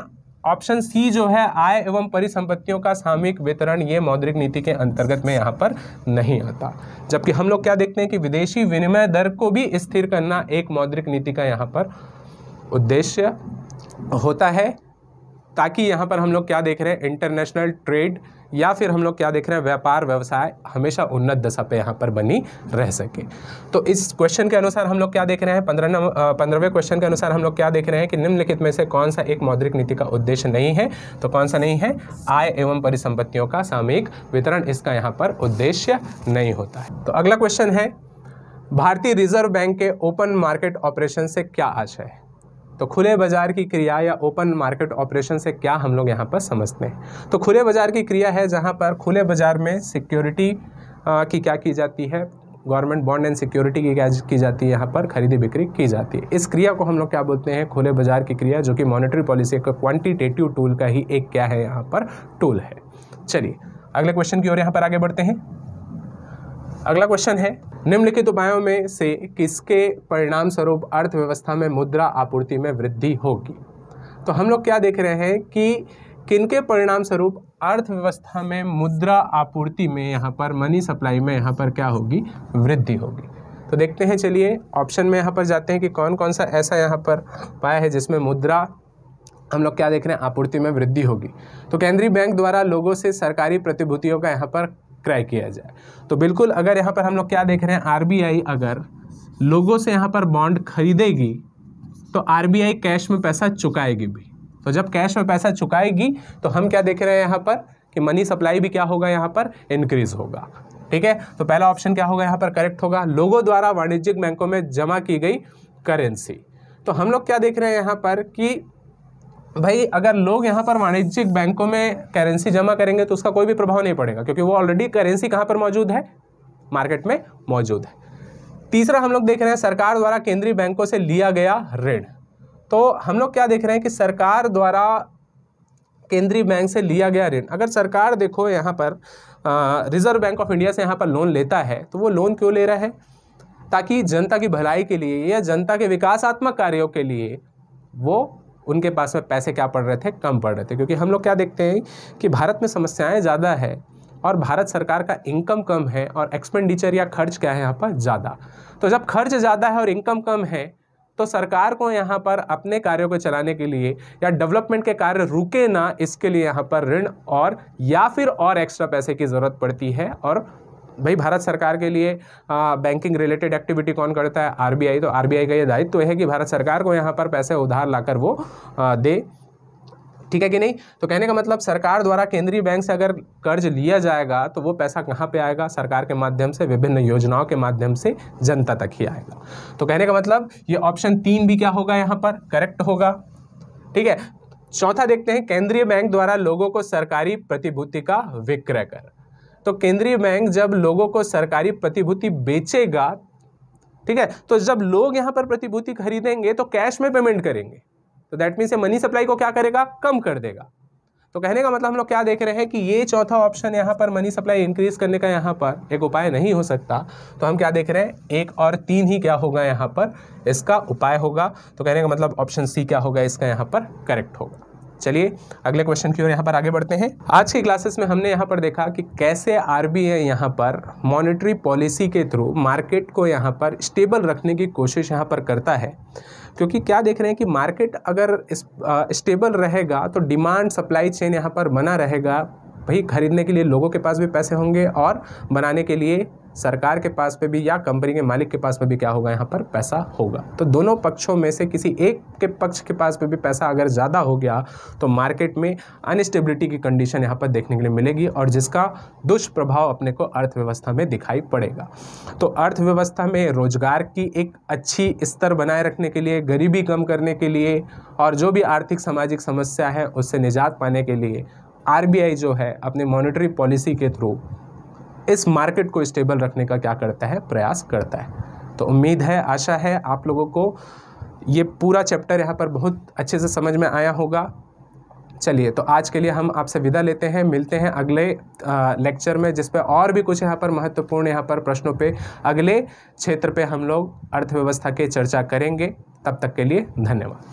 ऑप्शन सी जो है आय एवं परिसंपत्तियों का सामूहिक वितरण ये मौद्रिक नीति के अंतर्गत में यहाँ पर नहीं आता जबकि हम लोग क्या देखते हैं कि विदेशी विनिमय दर को भी स्थिर करना एक मौद्रिक नीति का यहाँ पर उद्देश्य होता है ताकि यहाँ पर हम लोग क्या देख रहे हैं इंटरनेशनल ट्रेड या फिर हम लोग क्या देख रहे हैं व्यापार व्यवसाय हमेशा उन्नत दशा पे यहाँ पर बनी रह सके तो इस क्वेश्चन के अनुसार हम लोग क्या देख रहे हैं पंद्रह पंद्रहवें क्वेश्चन के अनुसार हम लोग क्या देख रहे हैं कि निम्नलिखित में से कौन सा एक मौद्रिक नीति का उद्देश्य नहीं है तो कौन सा नहीं है आय एवं परिसंपत्तियों का सामयिक वितरण इसका यहाँ पर उद्देश्य नहीं होता है तो अगला क्वेश्चन है भारतीय रिजर्व बैंक के ओपन मार्केट ऑपरेशन से क्या आशय है तो खुले बाजार की क्रिया या ओपन मार्केट ऑपरेशन से क्या हम लोग यहाँ पर समझते हैं तो खुले बाजार की क्रिया है जहाँ पर खुले बाजार में सिक्योरिटी की क्या की जाती है गवर्नमेंट बॉन्ड एंड सिक्योरिटी की क्या की जाती है यहाँ पर खरीदी बिक्री की जाती है इस क्रिया को हम लोग क्या बोलते हैं खुले बाजार की क्रिया जो कि मॉनेटरी पॉलिसी का क्वांटिटेटिव टूल का ही एक क्या है यहाँ पर टूल है चलिए अगले क्वेश्चन की ओर यहाँ पर आगे बढ़ते हैं अगला क्वेश्चन है निम्नलिखित उपायों में से किसके परिणाम स्वरूप अर्थव्यवस्था में मुद्रा आपूर्ति में वृद्धि होगी तो हम लोग क्या देख रहे हैं कि किनके परिणाम स्वरूप अर्थव्यवस्था में मुद्रा आपूर्ति में यहाँ पर मनी सप्लाई में यहाँ पर क्या होगी वृद्धि होगी तो देखते हैं चलिए ऑप्शन में यहाँ पर जाते हैं कि कौन कौन सा ऐसा यहाँ पर उपाय है जिसमें मुद्रा हम लोग क्या देख रहे हैं आपूर्ति में वृद्धि होगी तो केंद्रीय बैंक द्वारा लोगों से सरकारी प्रतिभूतियों का यहाँ पर क्रय किया जाए तो बिल्कुल अगर यहाँ पर हम लोग क्या देख रहे हैं आरबीआई अगर लोगों से यहाँ पर बॉन्ड खरीदेगी तो आरबीआई कैश में पैसा चुकाएगी भी तो जब कैश में पैसा चुकाएगी तो हम क्या देख रहे हैं यहाँ पर कि मनी सप्लाई भी क्या होगा यहाँ पर इंक्रीज होगा ठीक है तो पहला ऑप्शन क्या होगा यहाँ पर करेक्ट होगा लोगों द्वारा वाणिज्यिक बैंकों में जमा की गई करेंसी तो हम लोग क्या देख रहे हैं यहाँ पर कि भाई अगर लोग यहाँ पर वाणिज्यिक बैंकों में करेंसी जमा करेंगे तो उसका कोई भी प्रभाव नहीं पड़ेगा क्योंकि वो ऑलरेडी करेंसी कहाँ पर मौजूद है मार्केट में मौजूद है तीसरा हम लोग देख रहे हैं सरकार द्वारा केंद्रीय बैंकों से लिया गया ऋण तो हम लोग क्या देख रहे हैं कि सरकार द्वारा केंद्रीय बैंक से लिया गया ऋण अगर सरकार देखो यहाँ पर रिजर्व बैंक ऑफ इंडिया से यहाँ पर लोन लेता है तो वो लोन क्यों ले रहा है ताकि जनता की भलाई के लिए या जनता के विकासात्मक कार्यों के लिए वो उनके पास में पैसे क्या पड़ रहे थे कम पड़ रहे थे क्योंकि हम लोग क्या देखते हैं कि भारत में समस्याएं ज़्यादा है और भारत सरकार का इनकम कम है और एक्सपेंडिचर या खर्च क्या है यहाँ पर ज़्यादा तो जब खर्च ज़्यादा है और इनकम कम है तो सरकार को यहाँ पर अपने कार्यों को चलाने के लिए या डेवलपमेंट के कार्य रुके ना इसके लिए यहाँ पर ऋण और या फिर और एक्स्ट्रा पैसे की ज़रूरत पड़ती है और भाई भारत सरकार के लिए आ, बैंकिंग रिलेटेड एक्टिविटी कौन करता है आरबीआई तो आरबीआई का ये दायित्व तो है कि भारत सरकार को यहाँ पर पैसे उधार लाकर वो आ, दे ठीक है कि नहीं तो कहने का मतलब सरकार द्वारा केंद्रीय बैंक से अगर कर्ज लिया जाएगा तो वो पैसा कहाँ पे आएगा सरकार के माध्यम से विभिन्न योजनाओं के माध्यम से जनता तक ही आएगा तो कहने का मतलब ये ऑप्शन तीन भी क्या होगा यहाँ पर करेक्ट होगा ठीक है चौथा देखते हैं केंद्रीय बैंक द्वारा लोगों को सरकारी प्रतिभूति का विक्रय कर तो केंद्रीय बैंक जब लोगों को सरकारी प्रतिभूति बेचेगा ठीक है तो जब लोग यहाँ पर प्रतिभूति खरीदेंगे तो कैश में पेमेंट करेंगे तो दैट मीन्स मनी सप्लाई को क्या करेगा कम कर देगा तो कहने का मतलब हम लोग क्या देख रहे हैं कि ये चौथा ऑप्शन यहाँ पर मनी सप्लाई इंक्रीज करने का यहाँ पर एक उपाय नहीं हो सकता तो हम क्या देख रहे हैं एक और तीन ही क्या होगा यहाँ पर इसका उपाय होगा तो कहने का मतलब ऑप्शन सी क्या होगा इसका यहाँ पर करेक्ट होगा चलिए अगले क्वेश्चन की ओर यहाँ पर आगे बढ़ते हैं आज की क्लासेस में हमने यहाँ पर देखा कि कैसे आर बी आई यहाँ पर मॉनिटरी पॉलिसी के थ्रू मार्केट को यहाँ पर स्टेबल रखने की कोशिश यहाँ पर करता है क्योंकि क्या देख रहे हैं कि मार्केट अगर स्टेबल रहेगा तो डिमांड सप्लाई चेन यहाँ पर बना रहेगा भाई खरीदने के लिए लोगों के पास भी पैसे होंगे और बनाने के लिए सरकार के पास पे भी या कंपनी के मालिक के पास पे भी क्या होगा यहाँ पर पैसा होगा तो दोनों पक्षों में से किसी एक के पक्ष के पास पे भी पैसा अगर ज़्यादा हो गया तो मार्केट में अनस्टेबिलिटी की कंडीशन यहाँ पर देखने के लिए मिलेगी और जिसका दुष्प्रभाव अपने को अर्थव्यवस्था में दिखाई पड़ेगा तो अर्थव्यवस्था में रोजगार की एक अच्छी स्तर बनाए रखने के लिए गरीबी कम करने के लिए और जो भी आर्थिक सामाजिक समस्या है उससे निजात पाने के लिए आरबीआई जो है अपने मॉनेटरी पॉलिसी के थ्रू इस मार्केट को स्टेबल रखने का क्या करता है प्रयास करता है तो उम्मीद है आशा है आप लोगों को ये पूरा चैप्टर यहाँ पर बहुत अच्छे से समझ में आया होगा चलिए तो आज के लिए हम आपसे विदा लेते हैं मिलते हैं अगले लेक्चर में जिसपे और भी कुछ यहाँ पर महत्वपूर्ण यहाँ पर प्रश्नों पे अगले क्षेत्र पे हम लोग अर्थव्यवस्था के चर्चा करेंगे तब तक के लिए धन्यवाद